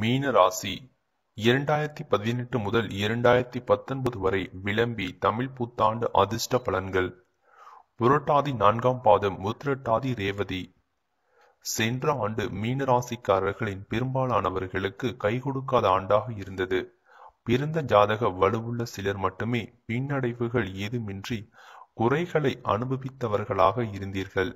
மீன ராசி இரண்டாயிரத்தி பதினெட்டு முதல் இரண்டாயிரத்தி பத்தொன்பது வரை விளம்பி தமிழ் புத்தாண்டு அதிர்ஷ்ட பலன்கள் புரட்டாதி நான்காம் பாதம் முத்திரட்டாதி ரேவதி சென்ற ஆண்டு மீனராசிக்காரர்களின் பெரும்பாலானவர்களுக்கு கை கொடுக்காத ஆண்டாக இருந்தது பிறந்த ஜாதக வலுவுள்ள சிலர் மட்டுமே பின்னடைவுகள் ஏதுமின்றி குறைகளை அனுபவித்தவர்களாக இருந்தீர்கள்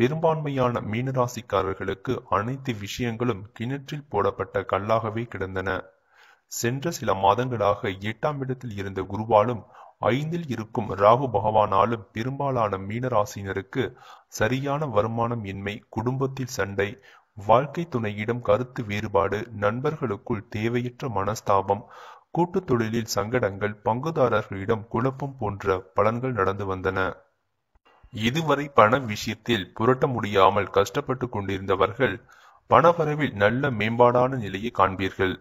பெரும்பான்மையான மீனராசிக்காரர்களுக்கு அனைத்து விஷயங்களும் கிணற்றில் போடப்பட்ட கல்லாகவே கிடந்தன சென்ற சில மாதங்களாக எட்டாம் இடத்தில் இருந்த குருவாலும் ஐந்தில் இருக்கும் ராகு பகவானாலும் பெரும்பாலான மீனராசினருக்கு சரியான வருமானம் இன்மை குடும்பத்தில் சண்டை வாழ்க்கை துணையிடம் கருத்து வேறுபாடு நண்பர்களுக்குள் தேவையற்ற மனஸ்தாபம் கூட்டுத் தொழிலில் சங்கடங்கள் பங்குதாரர்களிடம் குழப்பம் போன்ற பலன்கள் நடந்து வந்தன இதுவரை பணம் விஷயத்தில் புரட்ட முடியாமல் கஷ்டப்பட்டு கொண்டிருந்தவர்கள் பணவரவில் நல்ல மேம்பாடான நிலையை காண்பீர்கள்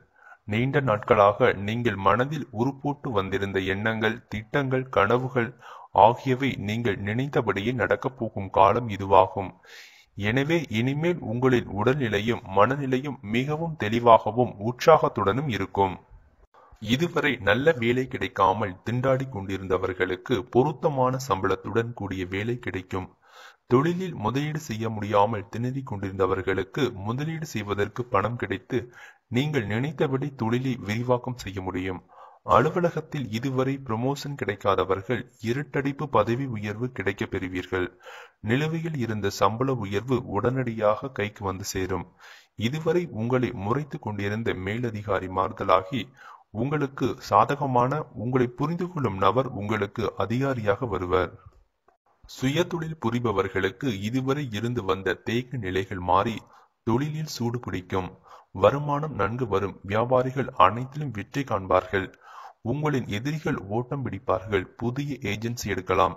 நீண்ட நாட்களாக நீங்கள் மனதில் உருப்பூட்டு வந்திருந்த எண்ணங்கள் திட்டங்கள் கனவுகள் ஆகியவை நீங்கள் நினைத்தபடியே நடக்கப் போகும் காலம் இதுவாகும் எனவே இனிமேல் உங்களின் உடல்நிலையும் மனநிலையும் மிகவும் தெளிவாகவும் உற்சாகத்துடனும் இருக்கும் இதுவரை நல்ல வேலை கிடைக்காமல் திண்டாடி கொண்டிருந்தவர்களுக்கு பொருத்தமான சம்பளத்துடன் கூடிய வேலை கிடைக்கும் தொழிலில் முதலீடு செய்ய முடியாமல் திணறி கொண்டிருந்தவர்களுக்கு முதலீடு செய்வதற்கு பணம் கிடைத்து நீங்கள் நினைத்தபடி தொழிலை விரிவாக்கம் செய்ய முடியும் அலுவலகத்தில் இதுவரை ப்ரமோஷன் கிடைக்காதவர்கள் இருட்டடிப்பு பதவி உயர்வு கிடைக்கப் பெறுவீர்கள் நிலுவையில் இருந்த சம்பள உயர்வு உடனடியாக கைக்கு வந்து சேரும் இதுவரை உங்களை முறைத்து கொண்டிருந்த மேலதிகாரி மாறுதலாகி உங்களுக்கு சாதகமான உங்களை புரிந்து கொள்ளும் நபர் உங்களுக்கு அதிகாரியாக வருவர் சுய தொழில் புரிபவர்களுக்கு இதுவரை இருந்து வந்த தேக்க நிலைகள் மாறி தொழிலில் சூடு பிடிக்கும் வருமானம் நன்கு வரும் வியாபாரிகள் அனைத்திலும் வெற்றி காண்பார்கள் உங்களின் எதிரிகள் ஓட்டம் பிடிப்பார்கள் புதிய ஏஜென்சி எடுக்கலாம்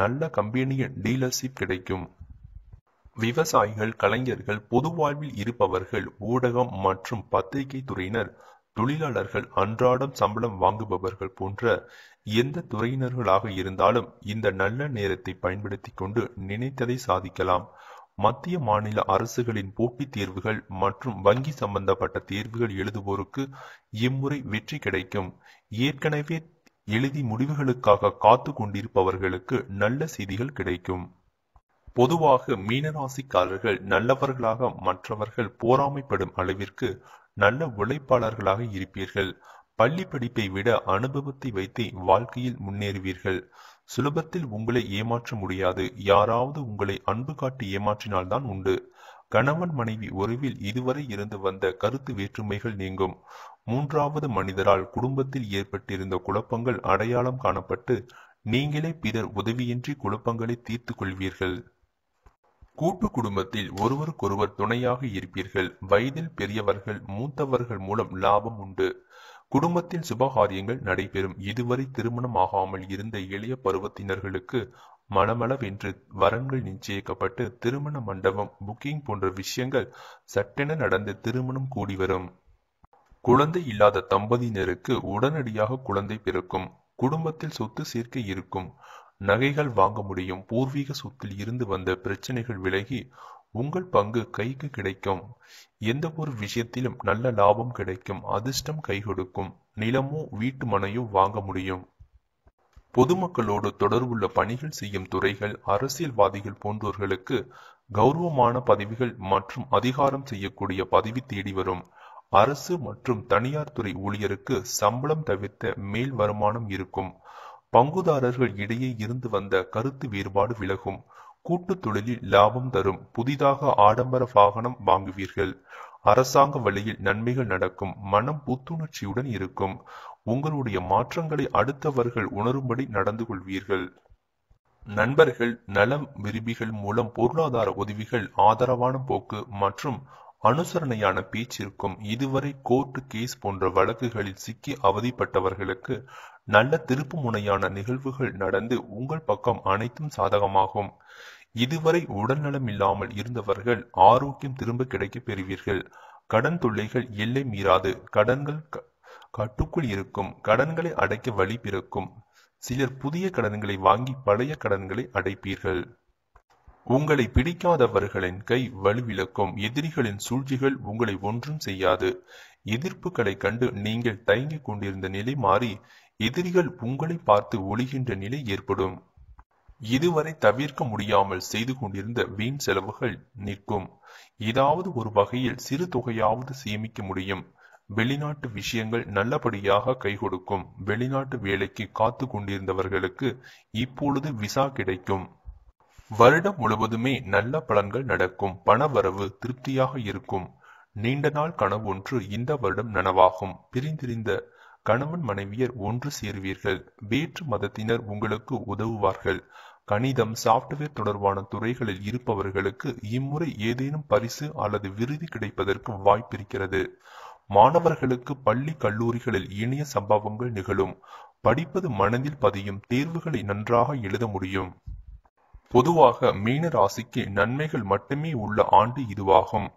நல்ல கம்பெனியின் டீலர்ஷிப் கிடைக்கும் விவசாயிகள் கலைஞர்கள் பொது வாழ்வில் இருப்பவர்கள் ஊடகம் மற்றும் பத்திரிகை துறையினர் தொழிலாளர்கள் அன்றாடம் சம்பளம் வாங்குபவர்கள் போன்ற எந்த துறையினர்களாக இருந்தாலும் இந்த நல்ல நேரத்தை பயன்படுத்தி கொண்டு நினைத்ததை சாதிக்கலாம் மத்திய மாநில அரசுகளின் போட்டித் தேர்வுகள் மற்றும் வங்கி சம்பந்தப்பட்ட தேர்வுகள் எழுதுவோருக்கு இம்முறை வெற்றி கிடைக்கும் ஏற்கனவே எழுதி முடிவுகளுக்காக காத்து கொண்டிருப்பவர்களுக்கு நல்ல செய்திகள் கிடைக்கும் பொதுவாக மீனராசிக்காரர்கள் நல்லவர்களாக மற்றவர்கள் போராமைப்படும் அளவிற்கு நல்ல உழைப்பாளர்களாக இருப்பீர்கள் பள்ளி படிப்பை விட அனுபவத்தை வைத்து வாழ்க்கையில் முன்னேறுவீர்கள் சுலபத்தில் உங்களை ஏமாற்ற முடியாது யாராவது உங்களை அன்பு காட்டி ஏமாற்றினால்தான் உண்டு கணவன் மனைவி உறவில் இதுவரை இருந்து வந்த கருத்து வேற்றுமைகள் நீங்கும் மூன்றாவது மனிதரால் குடும்பத்தில் ஏற்பட்டிருந்த குழப்பங்கள் அடையாளம் காணப்பட்டு நீங்களே பிறர் உதவியின்றி குழப்பங்களை தீர்த்து கொள்வீர்கள் கூட்டு குடும்பத்தில் ஒருவருக்கொருவர் துணையாக இருப்பீர்கள் வயதில் பெரியவர்கள் மூத்தவர்கள் மூலம் லாபம் உண்டு குடும்பத்தில் சுபகாரியங்கள் நடைபெறும் இதுவரை திருமணம் ஆகாமல் இருந்த இளைய பருவத்தினர்களுக்கு மனமளவென்று வரன்கள் நிச்சயிக்கப்பட்டு திருமண மண்டபம் புக்கிங் போன்ற விஷயங்கள் சட்டென நடந்து திருமணம் கூடி வரும் குழந்தை இல்லாத தம்பதியினருக்கு உடனடியாக குழந்தை பிறக்கும் குடும்பத்தில் சொத்து சேர்க்கை இருக்கும் நகைகள் வாங்க முடியும் பூர்வீக சொத்தில் இருந்து வந்த பிரச்சனைகள் விலகி உங்கள் பங்கு கைக்கு கிடைக்கும் எந்த ஒரு விஷயத்திலும் நல்ல லாபம் கிடைக்கும் அதிர்ஷ்டம் கை கொடுக்கும் நிலமோ வீட்டு மனையோ வாங்க முடியும் பொதுமக்களோடு தொடர்புள்ள பணிகள் செய்யும் துறைகள் அரசியல்வாதிகள் போன்றோர்களுக்கு கௌரவமான பதவிகள் மற்றும் அதிகாரம் செய்யக்கூடிய பதவி தேடி வரும் அரசு மற்றும் தனியார் துறை ஊழியருக்கு சம்பளம் தவிர்த்த மேல் வருமானம் இருக்கும் பங்குதாரர்கள் இடையே இருந்து வந்த கருத்து வேறுபாடு விலகும் கூட்டு தொழிலில் லாபம் தரும் புதிதாக ஆடம்பர வாகனம் வாங்குவீர்கள் அரசாங்க வழியில் நன்மைகள் நடக்கும் மனம் புத்துணர்ச்சியுடன் இருக்கும் உங்களுடைய மாற்றங்களை அடுத்தவர்கள் உணரும்படி நடந்து கொள்வீர்கள் நண்பர்கள் நலம் விரும்பிகள் மூலம் பொருளாதார உதவிகள் ஆதரவான போக்கு மற்றும் அனுசரணையான பேச்சிற்கும் இதுவரை கோர்ட்டு கேஸ் போன்ற வழக்குகளில் சிக்கி அவதிப்பட்டவர்களுக்கு நல்ல திருப்பு முனையான நிகழ்வுகள் நடந்து உங்கள் பக்கம் அனைத்தும் சாதகமாகும் இதுவரை உடல்நலம் இல்லாமல் இருந்தவர்கள் ஆரோக்கியம் திரும்ப கிடைக்க பெறுவீர்கள் கடன் தொல்லைகள் எல்லை மீறாது கடன்கள் கட்டுக்குள் இருக்கும் கடன்களை அடைக்க வழி பிறக்கும் சிலர் புதிய கடன்களை வாங்கி பழைய கடன்களை அடைப்பீர்கள் உங்களை பிடிக்காதவர்களின் கை வலுவிழக்கும் எதிரிகளின் சூழ்ச்சிகள் உங்களை ஒன்றும் செய்யாது எதிர்ப்புகளை கண்டு நீங்கள் தயங்கிக் கொண்டிருந்த நிலை மாறி எதிரிகள் உங்களை பார்த்து ஒழிகின்ற நிலை ஏற்படும் இதுவரை தவிர்க்க முடியாமல் செய்து கொண்டிருந்த வீண் செலவுகள் நிற்கும் ஏதாவது ஒரு வகையில் சிறு தொகையாவது சேமிக்க முடியும் வெளிநாட்டு விஷயங்கள் நல்லபடியாக கை கொடுக்கும் வெளிநாட்டு வேலைக்கு காத்து கொண்டிருந்தவர்களுக்கு இப்பொழுது விசா கிடைக்கும் வருடம் முழுவதுமே நல்ல பலன்கள் நடக்கும் பணவரவு திருப்தியாக இருக்கும் நீண்ட நாள் கனவு ஒன்று இந்த வருடம் நனவாகும் பிரிந்திருந்த கணவன் மனைவியர் ஒன்று சேருவீர்கள் வேற்று மதத்தினர் உங்களுக்கு உதவுவார்கள் கணிதம் சாப்ட்வேர் தொடர்பான துறைகளில் இருப்பவர்களுக்கு இம்முறை ஏதேனும் பரிசு அல்லது விருதி கிடைப்பதற்கு வாய்ப்பிருக்கிறது மாணவர்களுக்கு பள்ளி கல்லூரிகளில் இணைய சம்பவங்கள் நிகழும் படிப்பது மனதில் பதியும் தேர்வுகளை நன்றாக எழுத முடியும் பொதுவாக மீன ராசிக்கு நன்மைகள் மட்டுமே உள்ள ஆண்டு இதுவாகும்